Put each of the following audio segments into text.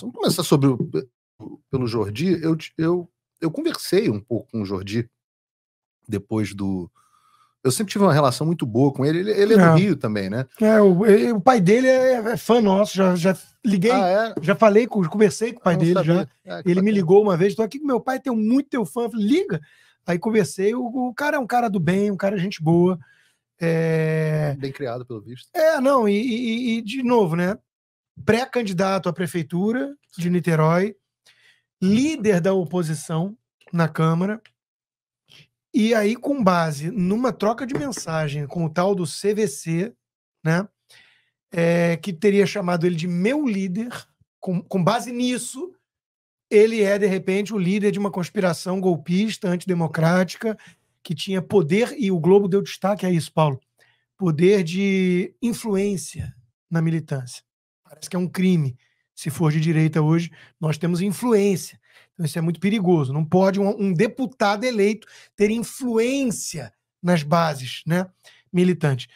Vamos começar sobre o, pelo Jordi. Eu, eu, eu conversei um pouco com o Jordi depois do. Eu sempre tive uma relação muito boa com ele. Ele, ele é, do é. Rio também, né? É, o, o pai dele é, é, fã nosso. Já, já liguei, ah, é? já falei, com, conversei com o pai dele. Já. Ah, ele me ligou uma vez. Estou aqui com meu pai, tenho muito teu fã. Falei, liga. Aí conversei. O, o cara é um cara do bem, um cara gente boa. É... Bem criado, pelo visto. É, não, e, e, e, de novo, né? pré-candidato à prefeitura de Niterói, líder da oposição na Câmara. E aí, com base numa troca de mensagem com o tal do CVC, né, é, que teria chamado ele de meu líder, com, com base nisso, ele é, de repente, o líder de uma conspiração golpista, antidemocrática, que tinha poder, e o Globo deu destaque a isso, Paulo, poder de influência na militância. Parece que é um crime. Se for de direita hoje, nós temos influência. Então, isso é muito perigoso. Não pode um, um deputado eleito ter influência nas bases né, militantes.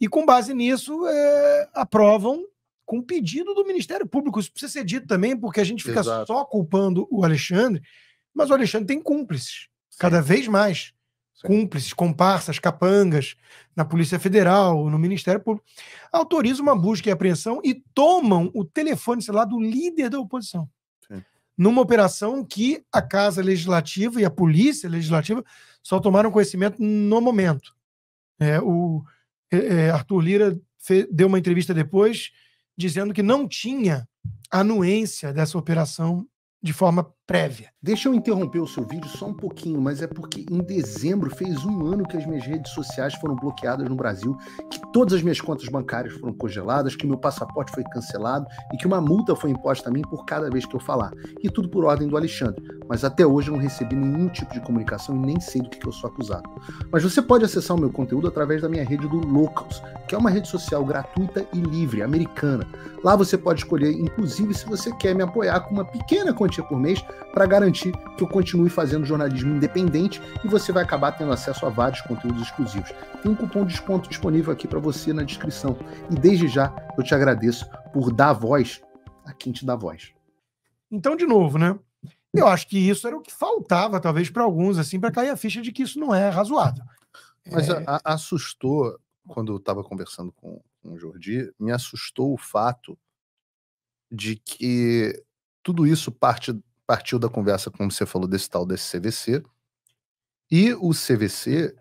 E com base nisso, é, aprovam com pedido do Ministério Público. Isso precisa ser dito também, porque a gente fica Exato. só culpando o Alexandre, mas o Alexandre tem cúmplices, Sim. cada vez mais cúmplices, comparsas, capangas na Polícia Federal, no Ministério Público, autorizam uma busca e apreensão e tomam o telefone celular do líder da oposição. Sim. Numa operação que a Casa Legislativa e a Polícia Legislativa só tomaram conhecimento no momento. É, o é, é Arthur Lira deu uma entrevista depois dizendo que não tinha anuência dessa operação de forma prévia. Deixa eu interromper o seu vídeo só um pouquinho, mas é porque em dezembro fez um ano que as minhas redes sociais foram bloqueadas no Brasil, que todas as minhas contas bancárias foram congeladas, que meu passaporte foi cancelado e que uma multa foi imposta a mim por cada vez que eu falar. E tudo por ordem do Alexandre. Mas até hoje eu não recebi nenhum tipo de comunicação e nem sei do que, eu sou acusado. Mas você pode acessar o meu conteúdo através da minha rede do Locals, que é uma rede social gratuita e livre, americana. Lá você pode escolher, inclusive, se você quer me apoiar com uma pequena quantia por mês para garantir que eu continue fazendo jornalismo independente e você vai acabar tendo acesso a vários conteúdos exclusivos. Tem um cupom de desconto disponível aqui para você na descrição. E desde já eu te agradeço por dar voz a quem te dá voz. Então, de novo, né? Eu acho que isso era o que faltava, talvez, para alguns, assim, para cair a ficha de que isso não é razoável. Mas é... a, a, assustou, quando eu estava conversando com, com o Jordi, me assustou o fato de que tudo isso parte partiu da conversa, como você falou, desse tal desse CVC, e o CVC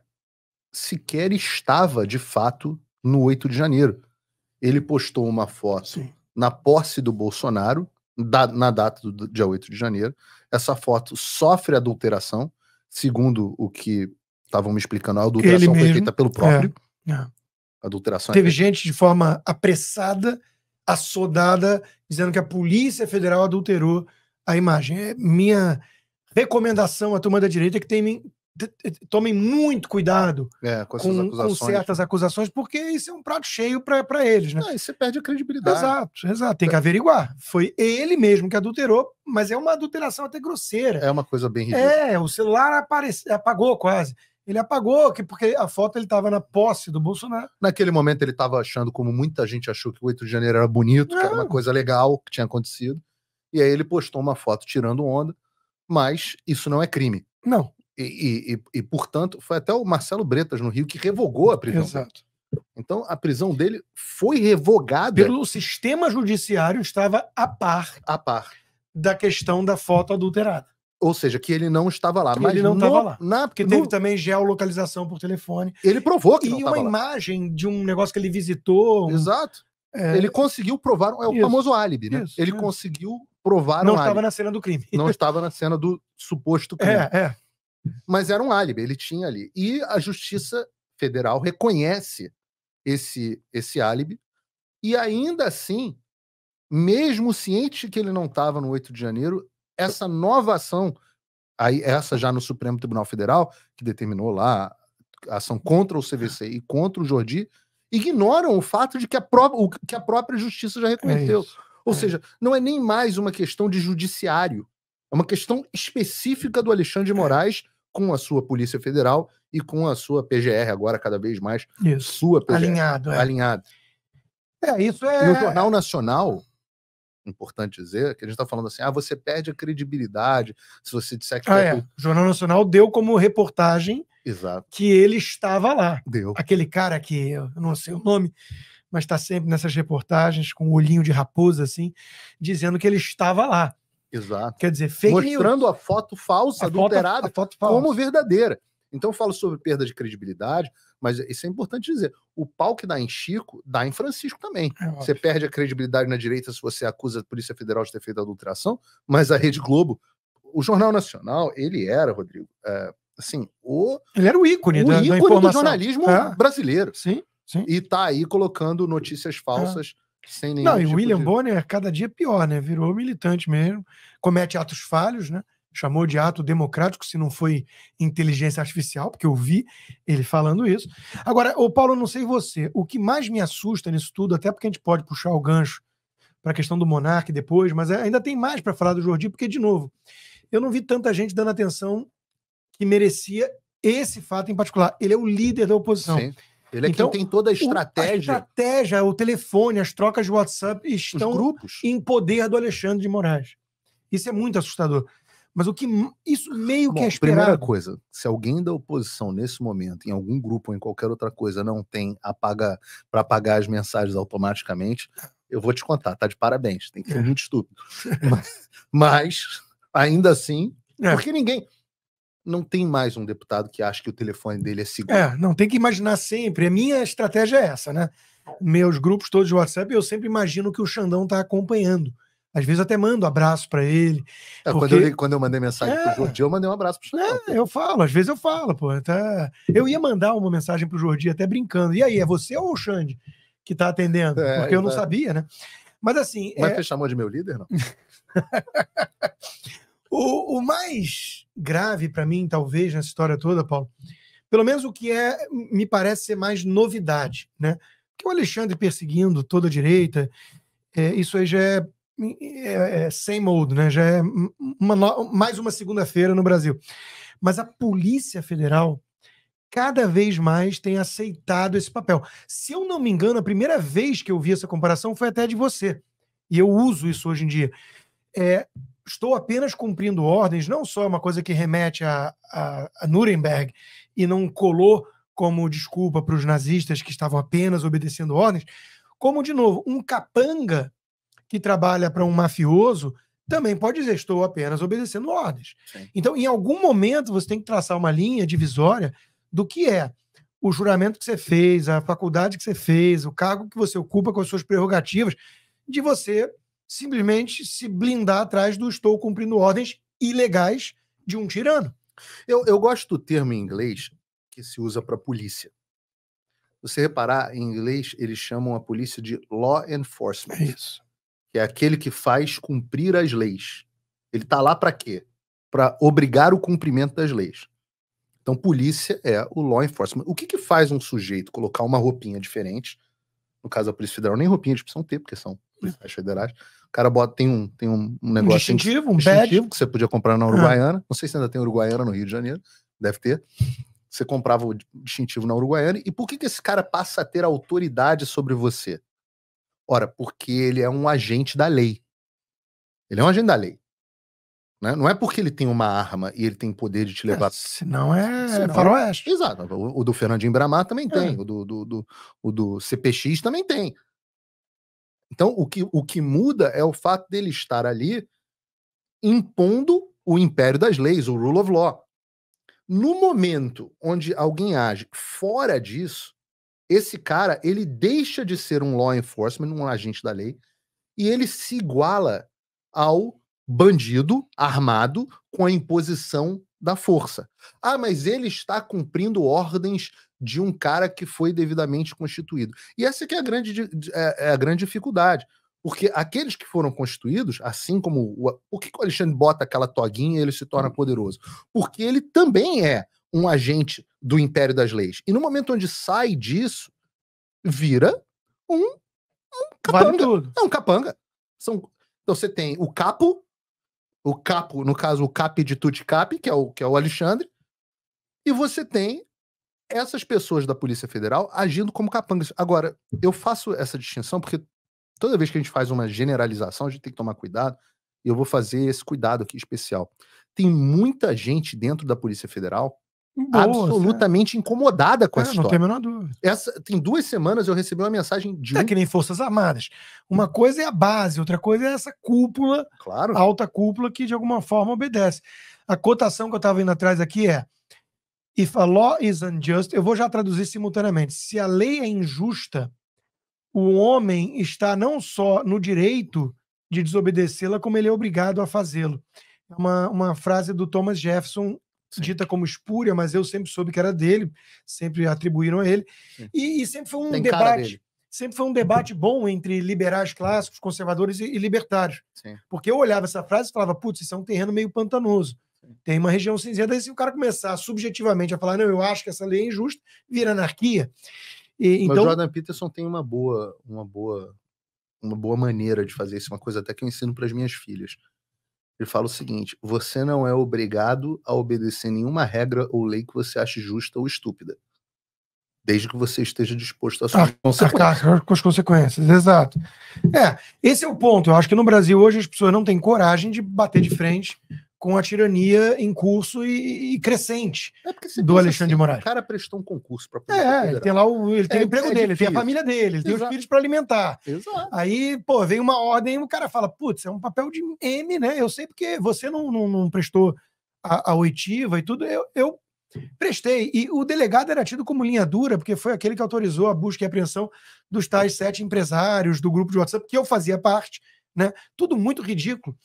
sequer estava, de fato, no 8 de janeiro. Ele postou uma foto Sim. na posse do Bolsonaro, da, na data do dia 8 de janeiro. Essa foto sofre adulteração, segundo o que estavam me explicando, a adulteração Ele foi mesmo, feita pelo próprio. É, é. Adulteração é Teve é gente de forma apressada, assodada, dizendo que a Polícia Federal adulterou a imagem. É minha recomendação à turma da direita é que tem, tomem muito cuidado é, com, com, com, certas né? acusações, porque isso é um prato cheio para eles. Né? Ah, você perde a credibilidade. Exato, exato. Tem é. que averiguar. Foi ele mesmo que adulterou, mas é uma adulteração até grosseira. É uma coisa bem ridícula. É, o celular apareceu, apagou quase. Ele apagou, porque a foto ele estava na posse do Bolsonaro. Naquele momento ele estava achando, como muita gente achou, que o 8 de janeiro era bonito, Não. que era uma coisa legal que tinha acontecido. E aí ele postou uma foto tirando onda, mas isso não é crime. Não. E, e, e portanto, foi até o Marcelo Bretas no Rio que revogou a prisão. Exato. Então, a prisão dele foi revogada. Pelo sistema judiciário, estava a par. A par. Da questão da foto adulterada. Ou seja, que ele não estava lá. Que mas ele não estava lá. Na, porque no... teve também geolocalização por telefone. Ele provou que e não E uma imagem de um negócio que ele visitou. Um... Exato. É... Ele conseguiu provar, é o Isso. famoso álibi, né? Isso, ele é. conseguiu provaram Não estava na cena do crime. Não estava na cena do suposto é, crime. É, é. Mas era um álibi, ele tinha ali. E a Justiça Federal reconhece esse, esse álibi. E ainda assim, mesmo ciente que ele não estava no 8 de janeiro, essa nova ação, aí essa já no Supremo Tribunal Federal, que determinou lá a ação contra o CVC e contra o Jordi, ignoram o fato de que a, pró que a própria justiça já reconheceu. É ou é. seja, não é nem mais uma questão de judiciário. É uma questão específica do Alexandre de é. Moraes com a sua Polícia Federal e com a sua PGR, agora cada vez mais isso. sua PGR. Alinhado, é. Alinhado. É, isso é. No Jornal Nacional, importante dizer, que a gente está falando assim: ah, você perde a credibilidade se você disser que. Ah, é. é. O Jornal Nacional deu como reportagem Exato. que ele estava lá. Deu. Aquele cara que eu não sei o nome mas está sempre nessas reportagens com o um olhinho de raposa, assim, dizendo que ele estava lá. Exato. Quer dizer, fake Mostrando news. a foto falsa, a é adulterada, foto, a foto falsa. como verdadeira. Então, eu falo sobre perda de credibilidade, mas isso é importante dizer. O pau que dá em Chico, dá em Francisco também. É você perde a credibilidade na direita se você acusa a Polícia Federal de ter feito adulteração, mas a Rede Globo, o Jornal Nacional, ele era, Rodrigo, é, assim, o. Ele era o ícone, o da, ícone da do jornalismo é. brasileiro. Sim. Sim. e tá aí colocando notícias é. falsas. É. Sem nenhum Não, e tipo William de... Bonner cada dia pior, né? Virou militante mesmo, comete atos falhos, né? chamou de ato democrático, se não foi inteligência artificial, porque eu vi ele falando isso. Agora, o Paulo, não sei você, o que mais me assusta nisso tudo, até porque a gente pode puxar o gancho para a questão do Monarque depois, mas é, ainda tem mais para falar do Jordi, porque, de novo, eu não vi tanta gente dando atenção que merecia esse fato em particular. Ele é o líder da oposição. Sim. Ele é então, quem tem toda a estratégia. O, a estratégia, o telefone, as trocas de WhatsApp estão em poder do Alexandre de Moraes. Isso é muito assustador. Mas o que isso meio Bom, que é esperado. Primeira coisa, se alguém da oposição nesse momento, em algum grupo ou em qualquer outra coisa, não tem apaga para apagar as mensagens automaticamente, eu vou te contar, tá de parabéns. Tem que ser é. muito estúpido. mas, mas ainda assim, é. porque ninguém não tem mais um deputado que acha que o telefone dele é seguro. É, não, tem que imaginar sempre. A minha estratégia é essa, né? Meus grupos todos de WhatsApp, eu sempre imagino que o Xandão está acompanhando. Às vezes até mando abraço para ele. É, porque... quando, eu, quando eu mandei mensagem é, pro Jordi, eu mandei um abraço pro Xandão. É, eu falo, às vezes eu falo, pô. Até... Tá. Eu ia mandar uma mensagem pro Jordi até brincando. E aí, é você ou o Xande que tá atendendo? É, porque eu não sabia, né? Mas assim. Mas é... você chamou de meu líder, não? o, o mais grave para mim, talvez, nessa história toda, Paulo, pelo menos o que é, me parece ser mais novidade, né? Que o Alexandre perseguindo toda a direita, é, isso aí já é, é, é, é same old, né? Já é uma, mais uma segunda-feira no Brasil. Mas a Polícia Federal cada vez mais tem aceitado esse papel. Se eu não me engano, a primeira vez que eu vi essa comparação foi até de você. E eu uso isso hoje em dia. É, estou apenas cumprindo ordens, não só é uma coisa que remete a, a, a Nuremberg e não colou como desculpa para os nazistas que estavam apenas obedecendo ordens, como, de novo, um capanga que trabalha para um mafioso também pode dizer: estou apenas obedecendo ordens. Sim. Então, em algum momento, você tem que traçar uma linha divisória do que é o juramento que você fez, a faculdade que você fez, o cargo que você ocupa com as suas prerrogativas, de você simplesmente se blindar atrás do estou cumprindo ordens ilegais de um tirano. Eu, eu gosto do termo em inglês que se usa para polícia. Você reparar, em inglês eles chamam a polícia de law enforcement. É isso. Que é aquele que faz cumprir as leis. Ele tá lá para quê? Para obrigar o cumprimento das leis. Então, polícia é o law enforcement. O que, que faz um sujeito colocar uma roupinha diferente? No caso, a Polícia Federal, nem roupinha eles precisam ter, porque são é. policiais federais. O cara bota, tem um, tem um negócio. Um assim distintivo, um distintivo que você podia comprar na ah. Uruguaiana. Ah. Não sei se ainda tem Uruguaiana no Rio de Janeiro, deve ter. Você comprava o distintivo na Uruguaiana. E por que, que esse cara passa a ter autoridade sobre você? Ora, porque ele é um agente da lei. Ele é um agente da lei. Né? Não é porque ele tem uma arma e ele tem poder de te é, levar. É, senão é senão faroeste. Exato. O, o, do Fernandinho Bramar também é. tem. É. O, do, do, do, o do CPX também tem. Então, o que, o que muda é o fato dele estar ali impondo o império das leis, o rule of law. No momento onde alguém age fora disso, esse cara ele deixa de ser um law enforcement, um agente da lei, e ele se iguala ao bandido armado com a imposição da força. Ah, mas ele está cumprindo ordens de um cara que foi devidamente constituído. E essa que é a grande, é, é a grande dificuldade. Porque aqueles que foram constituídos, assim como o, por que o Alexandre bota aquela toguinha e ele se torna poderoso? Porque ele também é um agente do império das leis. E no momento onde sai disso, vira um, um capanga. Vale tudo. É um capanga. São, então você tem o capo, o capo, no caso o cap de Tuticap, que é o que é o Alexandre, e você tem essas pessoas da Polícia Federal agindo como capangas. Agora, eu faço essa distinção porque toda vez que a gente faz uma generalização, a gente tem que tomar cuidado, e eu vou fazer esse cuidado aqui especial. Tem muita gente dentro da Polícia Federal Boa, absolutamente incomodada com é, história. Não tem a menor dúvida. Essa, tem duas semanas eu recebi uma mensagem de. É um... que nem Forças Armadas. Uma coisa é a base, outra coisa é essa cúpula, claro. alta cúpula, que de alguma forma obedece. A cotação que eu estava indo atrás aqui é: If a law is unjust, eu vou já traduzir simultaneamente. Se a lei é injusta, o homem está não só no direito de desobedecê-la, como ele é obrigado a fazê-lo. É uma, uma frase do Thomas Jefferson Sim. dita como espúria, mas eu sempre soube que era dele, sempre atribuíram a ele. E, e, sempre foi um Tem debate. Sempre foi um debate bom entre liberais clássicos, conservadores e, e libertários. Sim. Porque eu olhava essa frase e falava, putz, isso é um terreno meio pantanoso. Tem uma região cinzenta, e se o cara começar subjetivamente a falar, não, eu acho que essa lei é injusta, vira anarquia. E, então... Mas o então Jordan Peterson tem uma boa, uma boa, uma boa maneira de fazer isso, uma coisa até que eu ensino para as minhas filhas ele fala o seguinte: você não é obrigado a obedecer nenhuma regra ou lei que você ache justa ou estúpida. Desde que você esteja disposto a tá, sacar com as consequências. Exato. É, esse é o ponto. Eu acho que no Brasil hoje as pessoas não têm coragem de bater de frente com a tirania em curso e, e crescente é do Alexandre assim, de Moraes. O cara prestou um concurso para é, ele tem lá o, ele tem é, o emprego é dele, ele tem a família dele, ele Exato. tem os filhos para alimentar. Exato. Aí, pô, vem uma ordem e o cara fala: putz, é um papel de M, né? Eu sei porque você não, não, não prestou a, a, oitiva e tudo. Eu, eu prestei. E o delegado era tido como linha dura, porque foi aquele que autorizou a busca e apreensão dos tais sete empresários do grupo de WhatsApp, que eu fazia parte, né? Tudo muito ridículo.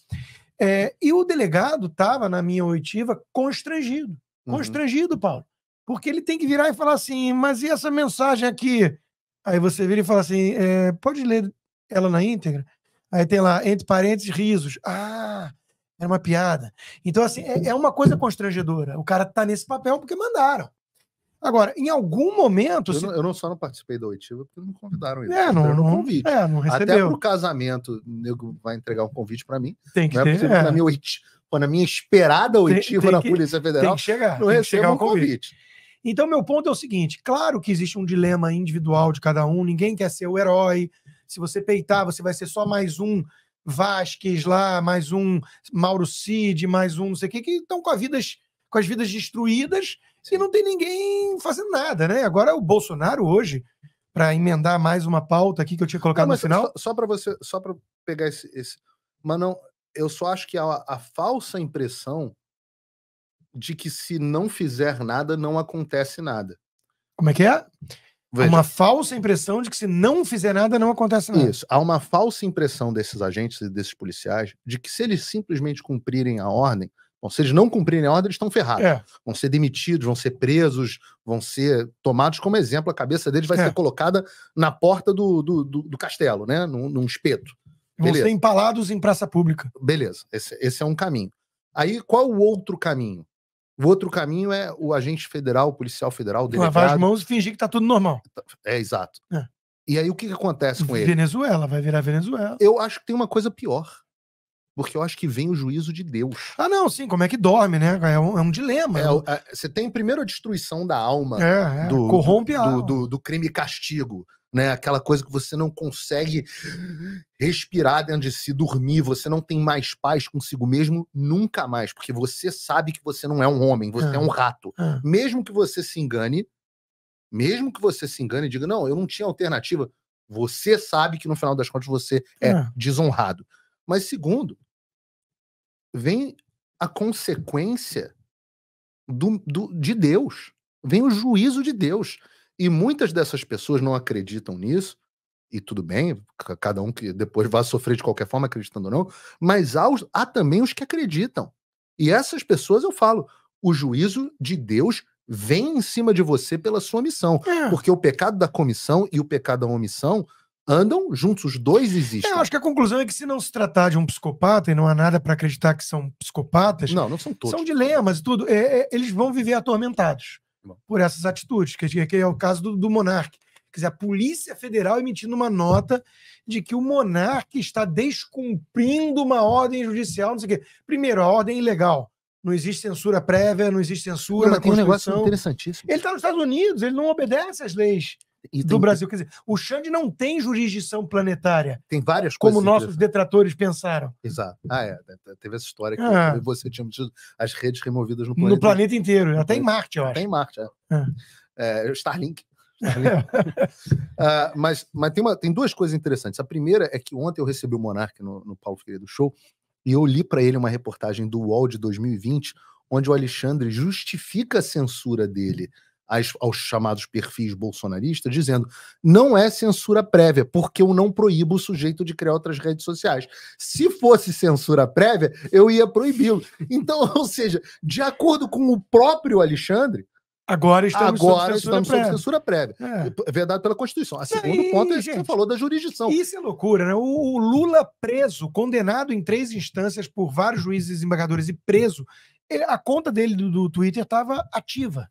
É, e o delegado estava, na minha oitiva, constrangido. Uhum. Constrangido, uhum. Paulo. Porque ele tem que virar e falar assim, mas e essa mensagem aqui? Aí você vira e fala assim, é, pode ler ela na íntegra? Aí tem lá, entre parênteses, risos. Ah, era uma piada. Então, assim, é, é uma coisa constrangedora. O cara tá nesse papel porque mandaram. Agora, em algum momento. Eu, se... não, eu não, só não participei da oitiva porque não me convidaram. Ele, é, não, não convite. É, não recebeu. Até pro casamento, o nego vai entregar um convite para mim. Tem que não é ter. É é. Na minha na minha esperada oitiva na Polícia Federal. Tem que chegar. Não tem chegar um convite. convite. Então, meu ponto é o seguinte: claro que existe um dilema individual de cada um, ninguém quer ser o herói. Se você peitar, você vai ser só mais um Vasquez lá, mais um Mauro Cid, mais um não sei o que, que estão com a vidas com as vidas destruídas Sim. e não tem ninguém fazendo nada, né? Agora o Bolsonaro hoje, para emendar mais uma pauta aqui que eu tinha colocado não, no final. Só, só para você, só para pegar esse, esse. Mas não, eu só acho que a, a falsa impressão de que se não fizer nada, não acontece nada. Como é que é? Veja. Uma falsa impressão de que se não fizer nada, não acontece nada. Isso. Há uma falsa impressão desses agentes e desses policiais de que se eles simplesmente cumprirem a ordem, Bom, se eles não cumprirem a ordem, eles estão ferrados. É. Vão ser demitidos, vão ser presos, vão ser tomados como exemplo. A cabeça deles vai é. ser colocada na porta do, do, do, do castelo, né? Num, num espeto. Vão Beleza. ser empalados em praça pública. Beleza, esse, esse é um caminho. Aí, qual o outro caminho? O outro caminho é o agente federal, o policial federal, o Lavar as mãos e fingir que tá tudo normal. É, exato. É. E aí, o que, que acontece com Venezuela, ele? Venezuela, vai virar Venezuela. Eu acho que tem uma coisa pior. Porque eu acho que vem o juízo de Deus. Ah, não, sim, como é que dorme, né? É um, é um dilema. É, né? é você tem primeiro a destruição da alma. É, é do, corrompe do, a alma. Do, do crime e castigo né? Aquela coisa que você não consegue respirar dentro de si, dormir, você não tem mais paz consigo mesmo nunca mais, porque você sabe que você não é um homem, você é, é um rato. Mesmo que você se engane, mesmo que você se engane e diga, não, eu não tinha alternativa, você sabe que no final das contas você é desonrado. Mas segundo, vem a consequência do, do, de Deus, vem o juízo de Deus. E muitas dessas pessoas não acreditam nisso, e tudo bem, cada um que depois vai sofrer de qualquer forma, acreditando ou não, mas há, os, há também os que acreditam. E essas pessoas, eu falo, o juízo de Deus vem em cima de você pela sua missão. É. Porque o pecado da comissão e o pecado da omissão andam juntos, os dois existem. É, eu acho que a conclusão é que se não se tratar de um psicopata e não há nada para acreditar que são psicopatas, não, não são todos. São dilemas e tudo. É, é, eles vão viver atormentados Bom. por essas atitudes, que, que é o caso do, do monarca. Quer dizer, a Polícia Federal emitindo uma nota de que o monarca está descumprindo uma ordem judicial, não sei o quê. Primeiro, a ordem é ilegal. Não existe censura prévia, não existe censura não, mas na tem um negócio interessantíssimo. Ele está nos Estados Unidos, ele não obedece às leis do tem, Brasil. Quer dizer, o Xande não tem jurisdição planetária. Tem várias como coisas. Como nossos detratores pensaram. Exato. Ah, é. Teve essa história que ah. você tinha tido as redes removidas no planeta. No planeta inteiro, até em Marte, eu acho. Até em Marte, é. Ah. É, Starlink. Ah, mas mas tem, uma, tem duas coisas interessantes. A primeira é que ontem eu recebi o Monark no, no Paulo Figueiredo Show e eu li para ele uma reportagem do UOL de 2020, onde o Alexandre justifica a censura dele aos chamados perfis bolsonaristas, dizendo: não é censura prévia, porque eu não proíbo o sujeito de criar outras redes sociais. Se fosse censura prévia, eu ia proibi-lo. Então, ou seja, de acordo com o próprio Alexandre, Agora estamos Agora sob censura estamos prévia. censura prévia. É. é, é Verdade pela Constituição. A segundo ponto é gente, que você falou da jurisdição. Isso é loucura, né? O, Lula preso, condenado em três instâncias por vários juízes e embargadores e preso, a conta dele do, do Twitter estava ativa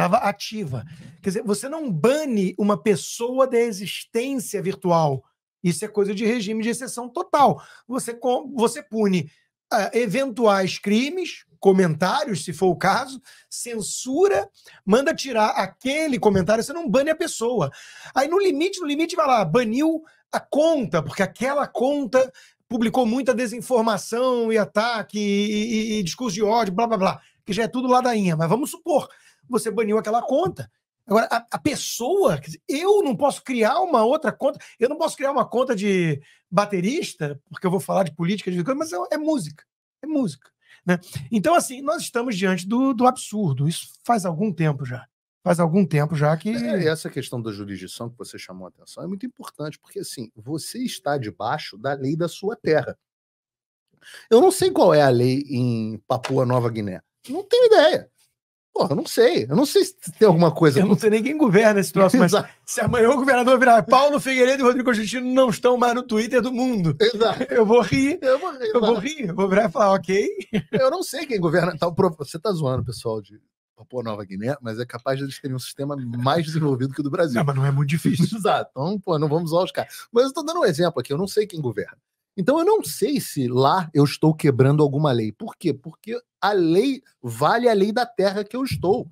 estava ativa. Quer dizer, você não bane uma pessoa da existência virtual. Isso é coisa de regime de exceção total. Você, você pune uh, eventuais crimes, comentários, se for o caso, censura, manda tirar aquele comentário, você não bane a pessoa. Aí, no limite, no limite, vai lá, baniu a conta, porque aquela conta publicou muita desinformação e ataque e, e, e discurso de ódio, blá blá blá, que já é tudo ladainha, mas vamos supor você baniu aquela conta. Agora, a, a pessoa, eu não posso criar uma outra conta, eu não posso criar uma conta de baterista, porque eu vou falar de política, de coisa, mas é, é música, é música. Né? Então, assim, nós estamos diante do, do absurdo, isso faz algum tempo já faz algum tempo já que. É, essa questão da jurisdição que você chamou a atenção é muito importante, porque assim, você está debaixo da lei da sua terra. Eu não sei qual é a lei em Papua Nova Guiné. Não tenho ideia. Pô, eu não sei. Eu não sei se tem alguma coisa. Eu não sei nem quem governa esse troço, mas se amanhã o governador virar Paulo Figueiredo e Rodrigo Constantino não estão mais no Twitter do mundo. Exato. Eu vou rir. Eu vou rir. Eu vou, rir. Eu vou virar e falar, ok. Eu não sei quem governa. Tá, você tá zoando, pessoal, de Papua Nova Guiné, mas é capaz de eles terem um sistema mais desenvolvido que o do Brasil. Não, ah, mas não é muito difícil. Exato. Então, pô, não vamos usar os caras. Mas eu tô dando um exemplo aqui. Eu não sei quem governa. Então eu não sei se lá eu estou quebrando alguma lei. Por quê? Porque a lei vale a lei da terra que eu estou.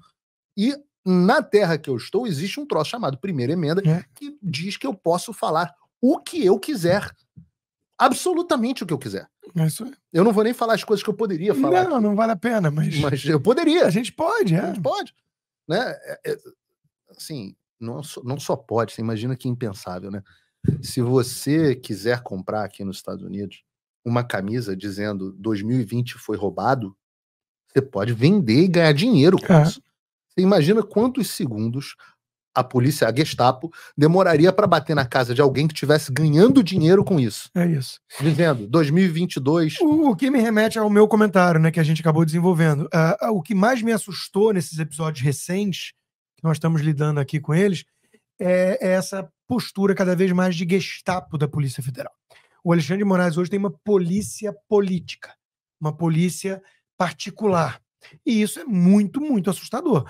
E na terra que eu estou existe um troço chamado primeira emenda é. que diz que eu posso falar o que eu quiser. Absolutamente o que eu quiser. É isso. Eu não vou nem falar as coisas que eu poderia falar. Não, aqui. não vale a pena, mas. Mas eu poderia. A gente pode, é. A gente pode. Né? É, é, assim, não, não só pode, você imagina que impensável, né? Se você quiser comprar aqui nos Estados Unidos uma camisa dizendo 2020 foi roubado, você pode vender e ganhar dinheiro com é. isso. Você imagina quantos segundos a polícia, a Gestapo, demoraria para bater na casa de alguém que estivesse ganhando dinheiro com isso. É isso. Dizendo, 2022. O, o, que me remete ao meu comentário, né, que a gente acabou desenvolvendo. Uh, o que mais me assustou nesses episódios recentes, que nós estamos lidando aqui com eles, é, é essa postura cada vez mais de Gestapo da Polícia Federal. O Alexandre de Moraes hoje tem uma polícia política, uma polícia particular. E isso é muito, muito assustador.